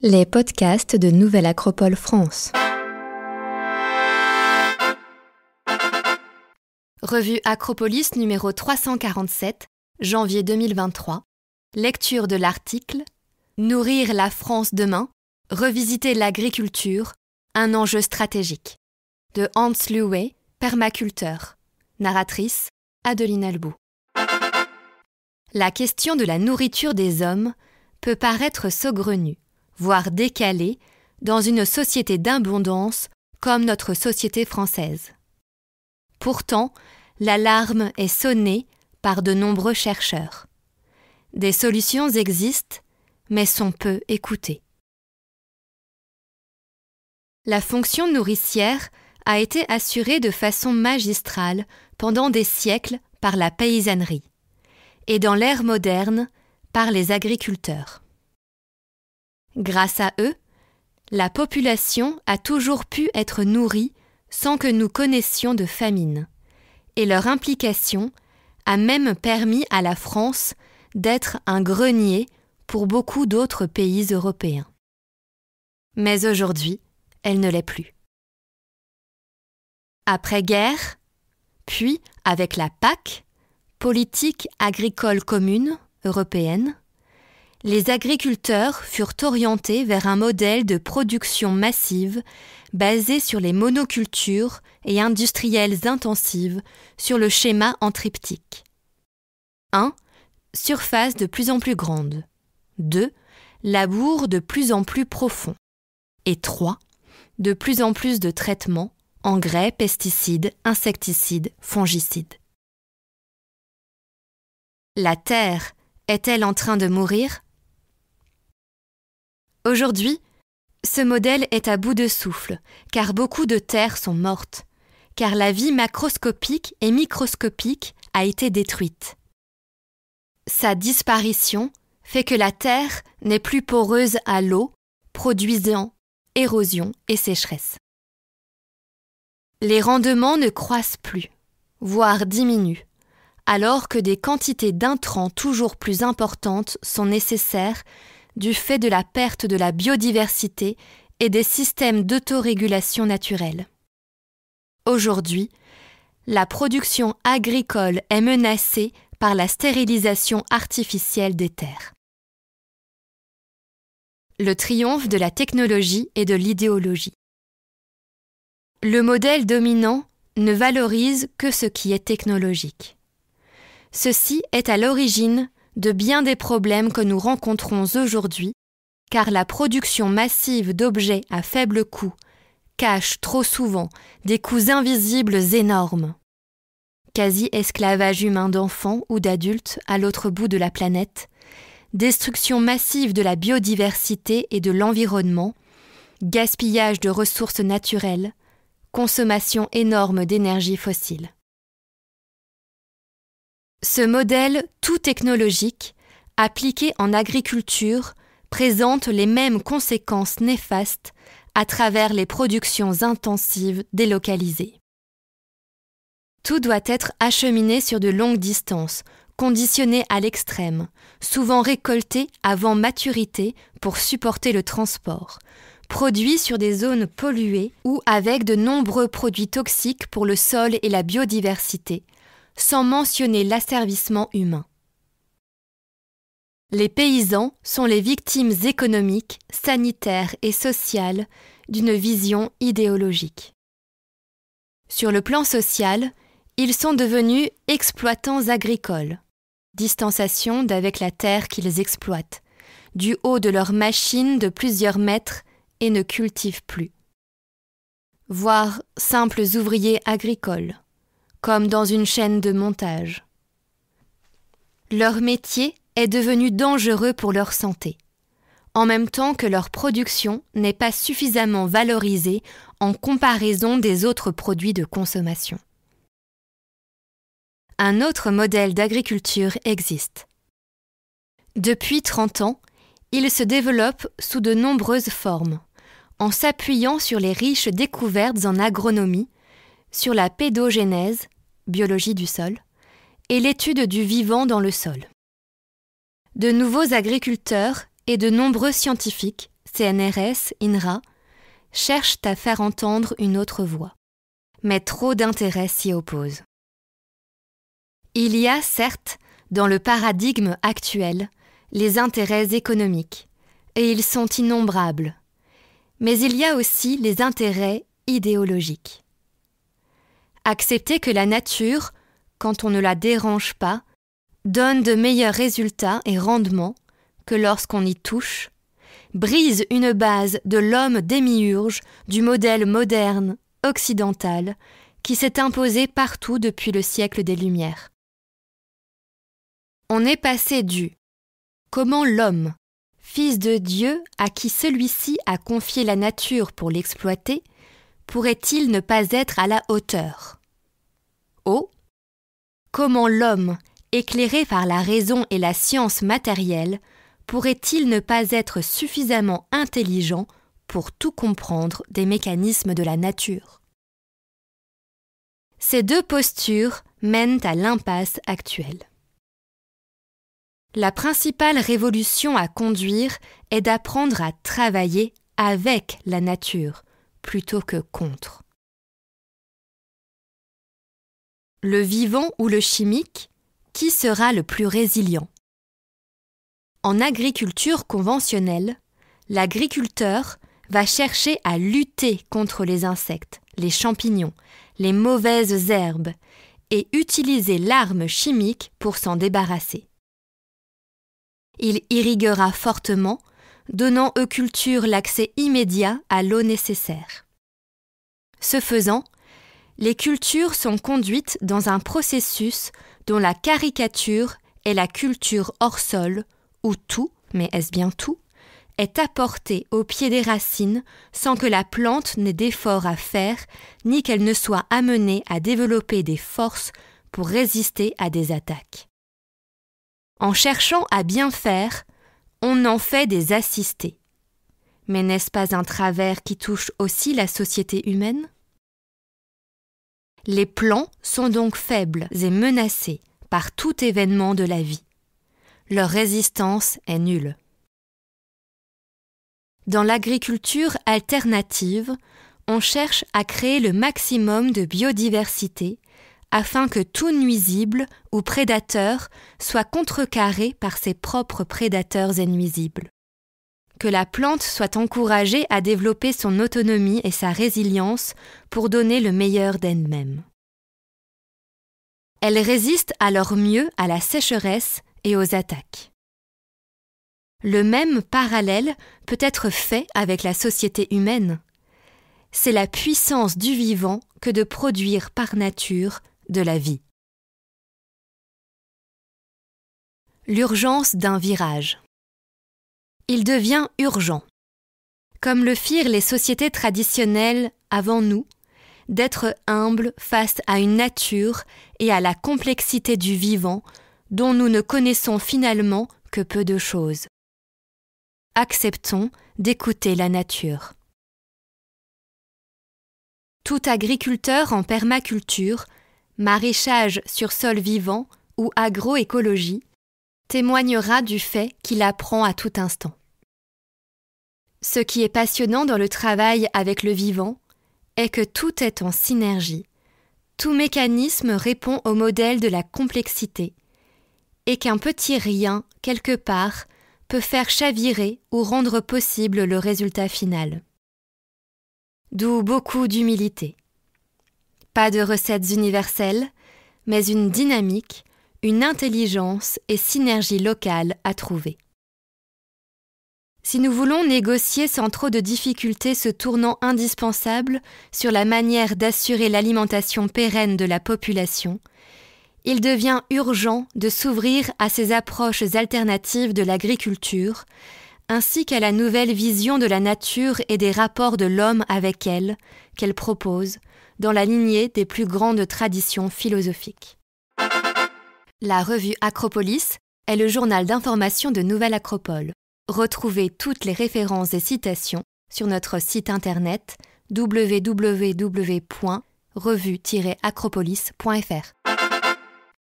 Les podcasts de Nouvelle Acropole France. Revue Acropolis numéro 347, janvier 2023. Lecture de l'article Nourrir la France demain, revisiter l'agriculture, un enjeu stratégique. De Hans Luwe, permaculteur. Narratrice Adeline Albou. La question de la nourriture des hommes peut paraître saugrenue voire décalée, dans une société d'abondance comme notre société française. Pourtant, l'alarme est sonnée par de nombreux chercheurs. Des solutions existent, mais sont peu écoutées. La fonction nourricière a été assurée de façon magistrale pendant des siècles par la paysannerie et dans l'ère moderne par les agriculteurs. Grâce à eux, la population a toujours pu être nourrie sans que nous connaissions de famine, et leur implication a même permis à la France d'être un grenier pour beaucoup d'autres pays européens. Mais aujourd'hui, elle ne l'est plus. Après-guerre, puis avec la PAC, politique agricole commune européenne, les agriculteurs furent orientés vers un modèle de production massive basé sur les monocultures et industrielles intensives sur le schéma en triptyque. 1. Surface de plus en plus grande. 2. Labour de plus en plus profond. Et 3. De plus en plus de traitements, engrais, pesticides, insecticides, fongicides. La terre est-elle en train de mourir Aujourd'hui, ce modèle est à bout de souffle, car beaucoup de terres sont mortes, car la vie macroscopique et microscopique a été détruite. Sa disparition fait que la terre n'est plus poreuse à l'eau, produisant érosion et sécheresse. Les rendements ne croissent plus, voire diminuent, alors que des quantités d'intrants toujours plus importantes sont nécessaires du fait de la perte de la biodiversité et des systèmes d'autorégulation naturelle. Aujourd'hui, la production agricole est menacée par la stérilisation artificielle des terres. Le triomphe de la technologie et de l'idéologie. Le modèle dominant ne valorise que ce qui est technologique. Ceci est à l'origine de bien des problèmes que nous rencontrons aujourd'hui, car la production massive d'objets à faible coût cache trop souvent des coûts invisibles énormes. Quasi-esclavage humain d'enfants ou d'adultes à l'autre bout de la planète, destruction massive de la biodiversité et de l'environnement, gaspillage de ressources naturelles, consommation énorme d'énergie fossile. Ce modèle tout technologique, appliqué en agriculture, présente les mêmes conséquences néfastes à travers les productions intensives délocalisées. Tout doit être acheminé sur de longues distances, conditionné à l'extrême, souvent récolté avant maturité pour supporter le transport, produit sur des zones polluées ou avec de nombreux produits toxiques pour le sol et la biodiversité, sans mentionner l'asservissement humain. Les paysans sont les victimes économiques, sanitaires et sociales d'une vision idéologique. Sur le plan social, ils sont devenus exploitants agricoles, distanciation d'avec la terre qu'ils exploitent, du haut de leurs machines de plusieurs mètres et ne cultivent plus. Voire simples ouvriers agricoles, comme dans une chaîne de montage. Leur métier est devenu dangereux pour leur santé, en même temps que leur production n'est pas suffisamment valorisée en comparaison des autres produits de consommation. Un autre modèle d'agriculture existe. Depuis 30 ans, il se développe sous de nombreuses formes, en s'appuyant sur les riches découvertes en agronomie, sur la pédogénèse, biologie du sol, et l'étude du vivant dans le sol. De nouveaux agriculteurs et de nombreux scientifiques, CNRS, INRA, cherchent à faire entendre une autre voix. Mais trop d'intérêts s'y opposent. Il y a, certes, dans le paradigme actuel, les intérêts économiques, et ils sont innombrables. Mais il y a aussi les intérêts idéologiques. Accepter que la nature, quand on ne la dérange pas, donne de meilleurs résultats et rendements que lorsqu'on y touche, brise une base de l'homme démiurge du modèle moderne, occidental, qui s'est imposé partout depuis le siècle des Lumières. On est passé du comment l'homme, fils de Dieu à qui celui-ci a confié la nature pour l'exploiter, pourrait-il ne pas être à la hauteur O. Comment l'homme, éclairé par la raison et la science matérielle, pourrait-il ne pas être suffisamment intelligent pour tout comprendre des mécanismes de la nature Ces deux postures mènent à l'impasse actuelle. La principale révolution à conduire est d'apprendre à travailler avec la nature, plutôt que contre. Le vivant ou le chimique, qui sera le plus résilient En agriculture conventionnelle, l'agriculteur va chercher à lutter contre les insectes, les champignons, les mauvaises herbes, et utiliser l'arme chimique pour s'en débarrasser. Il irriguera fortement, donnant aux cultures l'accès immédiat à l'eau nécessaire. Ce faisant, les cultures sont conduites dans un processus dont la caricature est la culture hors sol, où tout, mais est-ce bien tout, est apporté au pied des racines sans que la plante n'ait d'efforts à faire, ni qu'elle ne soit amenée à développer des forces pour résister à des attaques. En cherchant à bien faire, on en fait des assistés. Mais n'est-ce pas un travers qui touche aussi la société humaine Les plans sont donc faibles et menacés par tout événement de la vie. Leur résistance est nulle. Dans l'agriculture alternative, on cherche à créer le maximum de biodiversité afin que tout nuisible ou prédateur soit contrecarré par ses propres prédateurs et nuisibles. Que la plante soit encouragée à développer son autonomie et sa résilience pour donner le meilleur d'elle-même. Elle résiste alors mieux à la sécheresse et aux attaques. Le même parallèle peut être fait avec la société humaine. C'est la puissance du vivant que de produire par nature de la vie. L'urgence d'un virage. Il devient urgent, comme le firent les sociétés traditionnelles avant nous, d'être humble face à une nature et à la complexité du vivant dont nous ne connaissons finalement que peu de choses. Acceptons d'écouter la nature. Tout agriculteur en permaculture maraîchage sur sol vivant ou agroécologie, témoignera du fait qu'il apprend à tout instant. Ce qui est passionnant dans le travail avec le vivant est que tout est en synergie, tout mécanisme répond au modèle de la complexité, et qu'un petit rien, quelque part, peut faire chavirer ou rendre possible le résultat final. D'où beaucoup d'humilité. Pas de recettes universelles, mais une dynamique, une intelligence et synergie locale à trouver. Si nous voulons négocier sans trop de difficultés ce tournant indispensable sur la manière d'assurer l'alimentation pérenne de la population, il devient urgent de s'ouvrir à ces approches alternatives de l'agriculture, ainsi qu'à la nouvelle vision de la nature et des rapports de l'homme avec elle qu'elle propose, dans la lignée des plus grandes traditions philosophiques. La revue Acropolis est le journal d'information de Nouvelle Acropole. Retrouvez toutes les références et citations sur notre site internet www.revue-acropolis.fr.